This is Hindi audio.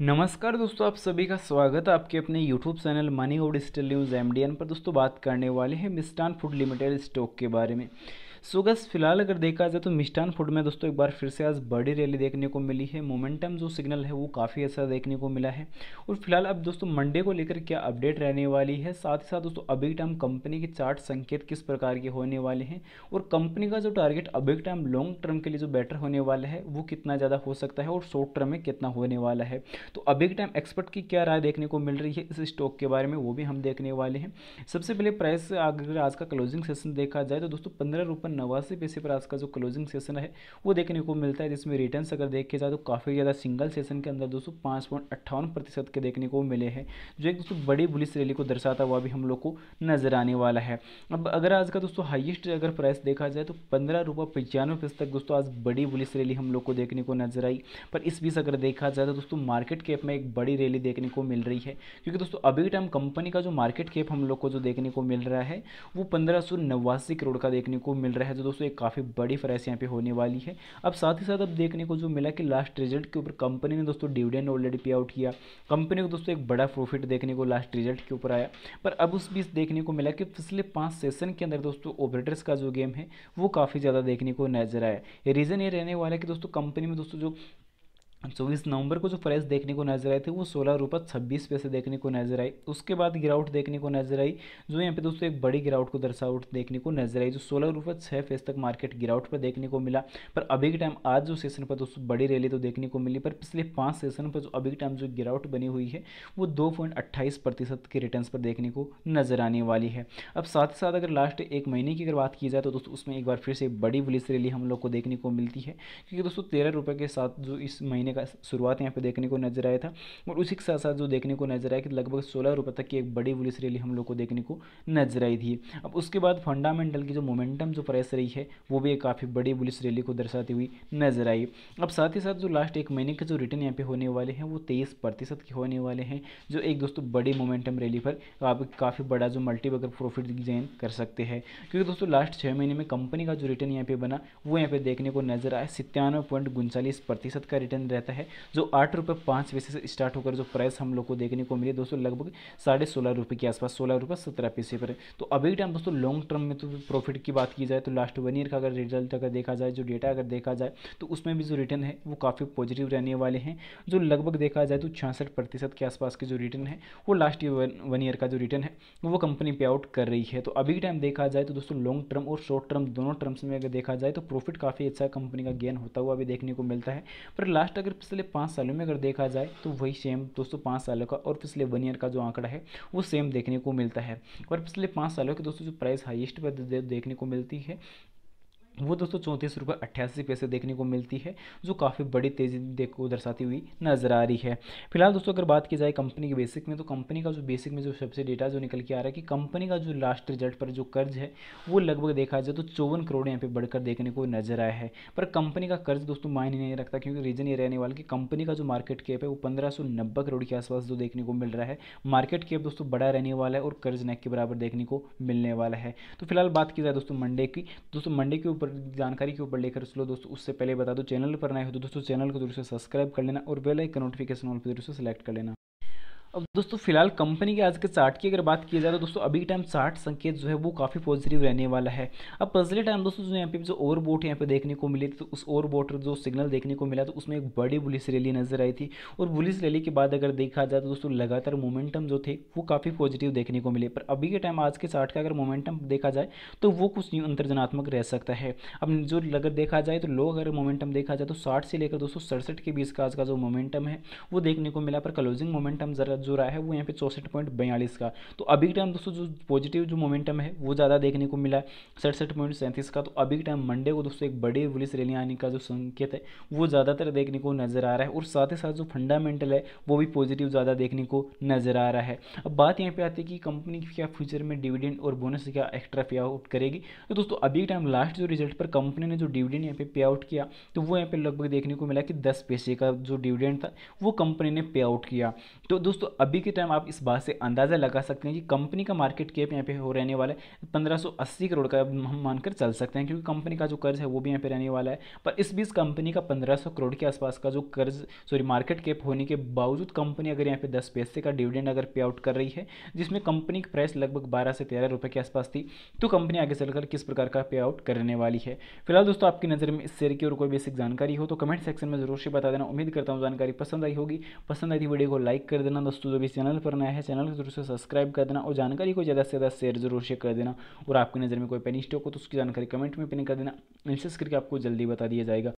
नमस्कार दोस्तों आप सभी का स्वागत है आपके अपने YouTube चैनल मनी और डिजिटल न्यूज़ एम पर दोस्तों बात करने वाले हैं मिस्टान फूड लिमिटेड स्टॉक के बारे में सो गस फिलहाल अगर देखा जाए तो मिष्टान फूड में दोस्तों एक बार फिर से आज बड़ी रैली देखने को मिली है मोमेंटम जो सिग्नल है वो काफ़ी अच्छा देखने को मिला है और फिलहाल अब दोस्तों मंडे को लेकर क्या अपडेट रहने वाली है साथ ही साथ दोस्तों अभी टाइम कंपनी के चार्ट संकेत किस प्रकार के होने वाले हैं और कंपनी का जो टारगेट अभी टाइम लॉन्ग टर्म के लिए जो बेटर होने वाला है वो कितना ज़्यादा हो सकता है और शॉर्ट टर्म में कितना होने वाला है तो अभी टाइम एक्सपर्ट की क्या राय देखने को मिल रही है इस स्टॉक के बारे में वो भी हम देखने वाले हैं सबसे पहले प्राइस अगर आज का क्लोजिंग सेशन देखा जाए तो दोस्तों पंद्रह रुपये नवासी पैसे पर आज का जो क्लोजिंग सेशन है वो देखने को मिलता है जिसमें रिटर्न अगर देखे जाए तो काफ़ी ज़्यादा सिंगल सेशन के अंदर दोस्तों पाँच पॉइंट अट्ठावन प्रतिशत के देखने को मिले हैं जो एक दोस्तों बड़ी बुलिस रैली को दर्शाता हुआ भी हम लोग को नजर आने वाला है अब अगर आज का दोस्तों हाइएस्ट अगर प्राइस देखा जाए तो पंद्रह रुपये पचानवे पैसे तक दोस्तों आज बड़ी बुलिस रैली हम लोग को देखने को नजर आई पर इस बीच अगर देखा जाए तो दोस्तों मार्केट कैप में एक बड़ी रैली देखने को मिल रही है क्योंकि दोस्तों अभी के टाइम कंपनी का जो मार्केट कैप हम लोग को जो देखने को मिल रहा है वो पंद्रह करोड़ का देखने को मिल रहा है रहा है तो दोस्तों एक काफ़ी बड़ी फ्रेस यहाँ पे होने वाली है अब साथ ही साथ अब देखने को जो मिला कि लास्ट रिजल्ट के ऊपर कंपनी ने दोस्तों डिविडेंड ऑलरेडी पे आउट किया कंपनी को दोस्तों एक बड़ा प्रॉफिट देखने को लास्ट रिजल्ट के ऊपर आया पर अब उस बीच देखने को मिला कि पिछले पाँच सेशन के अंदर दोस्तों ऑपरेटर्स का जो गेम है वो काफ़ी ज़्यादा देखने को नजर आया रीज़न ये रहने वाला है कि दोस्तों कंपनी में दोस्तों जो चौबीस नवंबर को जो प्राइस देखने को नजर आए थे वो सोलह रुपये छब्बीस पैसे देखने को नजर आई उसके बाद गिरावट देखने को नजर आई जो यहाँ पे दोस्तों एक बड़ी गिरावट को दर्शावट देखने को नजर आई जो सोलह रुपये छः पैसे तक मार्केट गिरावट पर देखने को मिला पर अभी के टाइम आज जो सेशन पर दोस्तों बड़ी रैली तो देखने को मिली पर पिछले पाँच सेशन पर जो अभी के टाइम जो गिरावट बनी हुई है वो दो प्रतिशत के रिटर्न पर देखने को नजर आने वाली है अब साथ ही साथ अगर लास्ट एक महीने की अगर बात की जाए तो दोस्तों उसमें एक बार फिर से बड़ी पुलिस रैली हम लोग को देखने को मिलती है क्योंकि दोस्तों तेरह के साथ जो इस महीने महीने का शुरुआत यहाँ पे देखने को नजर आया था और उसी के साथ साथ जो देखने को नजर आया कि लगभग सोलह रुपये तक की एक बड़ी बुलिस रैली हम लोग को देखने को नजर आई थी अब उसके बाद फंडामेंटल की जो मोमेंटम जो प्राइस रही है वो भी एक काफ़ी बड़ी बुलिस रैली को दर्शाती हुई नजर आई अब साथ ही साथ जो लास्ट एक महीने के जो रिटर्न यहाँ पे होने वाले हैं वो तेईस प्रतिशत के होने वाले हैं जो एक दोस्तों बड़ी मोमेंटम रैली पर आप काफ़ी बड़ा जो मल्टी बगर प्रॉफिट गेन कर सकते हैं क्योंकि दोस्तों लास्ट छः महीने में कंपनी का जो रिटर्न यहाँ पे बना वो यहाँ पे देखने को नजर आया सितानवे पॉइंट उनचालीस प्रतिशत का रिटर्न रहता है जो आठ रुपये पाँच पैसे से स्टार्ट होकर जो प्राइस हम लोग को देखने को मिली दोस्तों लगभग साढ़े सोलह रुपये के आसपास सोलह रुपये सत्रह पैसे पर तो अभी टाइम दोस्तों लॉन्ग टर्म में तो प्रॉफिट की बात की जाए तो लास्ट वन ईयर का अगर रिजल्ट अगर देखा जाए जो डेटा अगर देखा जाए तो उसमें भी जो रिटर्न है वो काफ़ी पॉजिटिव रहने वाले हैं जो लगभग देखा जाए तो छियासठ प्रतिशत के आसपास के जो रिटर्न है वो लास्ट ईयर वन ईयर का जो रिटर्न है वो कंपनी पे आउट कर रही है तो अभी टाइम देखा जाए तो दोस्तों लॉन्ग टर्म और शॉर्ट टर्म दोनों टर्म्स में अगर देखा जाए तो प्रॉफिट काफ़ी अच्छा कंपनी का गेन होता हुआ भी देखने को मिलता है पर लास्ट अगर पिछले पाँच सालों में अगर देखा जाए तो वही सेम दोस्तों पाँच सालों का और पिछले वन ईयर का जो आंकड़ा है वो सेम देखने को मिलता है और पिछले पाँच सालों के दोस्तों जो प्राइस हाइएस्ट पर देखने को मिलती है वो दोस्तों चौंतीस रुपये अट्ठासी पैसे देखने को मिलती है जो काफ़ी बड़ी तेज़ी देखो दर्शाती हुई नज़र आ रही है फिलहाल दोस्तों अगर बात की जाए कंपनी के बेसिक में तो कंपनी का जो बेसिक में जो सबसे डेटा जो निकल के आ रहा है कि कंपनी का जो लास्ट रिजल्ट पर जो कर्ज है वो लगभग देखा जाए तो चौवन करोड़ यहाँ पर बढ़कर देखने को नजर आया है पर कंपनी का कर्ज दोस्तों मायने नहीं रखता क्योंकि रीज़न ये रहने वाला कि कंपनी का जो मार्केट कैप है वो पंद्रह करोड़ के आसपास जो देखने को मिल रहा है मार्केट कैप दोस्तों बड़ा रहने वाला है और कर्ज नैक के बराबर देखने को मिलने वाला है तो फिलहाल बात की जाए दोस्तों मंडे की दोस्तों मंडे के ऊपर ऊपर जानकारी के ऊपर लेकर चलो दोस्तों उससे पहले बता दो चैनल पर नए हो तो दोस्तों चैनल को जरूर से सब्सक्राइब कर लेना और बेल आइकन नोटिफिकेशन ऑल पर जरूर से सेलेक्ट कर लेना अब दोस्तों फिलहाल कंपनी के आज के चार्ट की अगर बात की जाए तो दोस्तों अभी के टाइम चार्ट संकेत जो है वो काफ़ी पॉजिटिव रहने वाला है अब पिछले टाइम दोस्तों जो यहाँ पे जो ओवर बोट यहाँ पे देखने को मिली थी तो उस ओवर बोट जो सिग्नल देखने को मिला तो उसमें एक बड़ी बुलिस रैली नजर आई थी और बुलिस रैली के बाद अगर देखा जाए तो दोस्तों लगातार मोमेंटम जो थे वो काफ़ी पॉजिटिव देखने को मिले पर अभी के टाइम आज के चार्ट का अगर मोमेंटम देखा जाए तो वो कुछ न्यू अंतर्जनात्मक रह सकता है अब जो अगर देखा जाए तो लो अगर मोमेंटम देखा जाए तो साठ से लेकर दोस्तों सड़सठ के बीच का आज का जो मोमेंटम है वो देखने को मिला पर क्लोजिंग मोमेंटम जरा जो रहा है वो यहाँ पे चौंसठ पॉइंट बयालीस का तो अभी के टाइम दोस्तों जो पॉजिटिव जो मोमेंटम है वो ज़्यादा देखने को मिला है सड़सठ पॉइंट सैंतीस का तो अभी के टाइम मंडे को दोस्तों एक बड़ी पुलिस रैली आने का जो संकेत है वो ज़्यादातर देखने को नज़र आ रहा है और साथ ही साथ जो फंडामेंटल है वो भी पॉजिटिव ज़्यादा देखने को नज़र आ रहा है अब बात यहाँ पर आती है कि कंपनी क्या फ्यूचर में डिविडेंड और बोनस क्या एक्स्ट्रा पे आउट करेगी तो दोस्तों अभी के टाइम लास्ट जो रिजल्ट पर कंपनी ने जो डिविडेंड यहाँ पे पे आउट किया तो वो यहाँ पे लगभग देखने को मिला कि दस पैसे का जो डिविडेंड था वो कंपनी ने पे आउट किया तो दोस्तों दोस्तों अभी के टाइम आप इस बात से अंदाज़ा लगा सकते हैं कि कंपनी का मार्केट कैप यहाँ पे हो रहने वाला है पंद्रह करोड़ का हम मानकर चल सकते हैं क्योंकि कंपनी का जो कर्ज है वो भी यहाँ पे रहने वाला है पर इस बीच कंपनी का पंद्रह करोड़ के आसपास का जो कर्ज सॉरी मार्केट कैप होने के बावजूद कंपनी अगर यहाँ पे दस पैसे का डिविडेंड अगर पे आउट कर रही है जिसमें कंपनी की प्राइस लगभग बारह से तेरह रुपये के आसपास थी तो कंपनी आगे चलकर किस प्रकार का पे आउट करने वाली है फिलहाल दोस्तों आपकी नज़र में इस शेयर की और कोई बेसिक जानकारी हो तो कमेंट सेक्शन में जरूर से बता देना उम्मीद करता हूँ जानकारी पसंद आई होगी पसंद आई थी वीडियो को लाइक कर देना दोस्तों दोस्तों जो भी चैनल पर नया है चैनल को जरूर से सब्सक्राइब कर देना और जानकारी को ज़्यादा से ज़्यादा शेयर जरूर से कर देना और आपकी नज़र में कोई पेनी स्टॉक हो तो उसकी जानकारी कमेंट में पिन कर देना मैसेज करके आपको जल्दी बता दिया जाएगा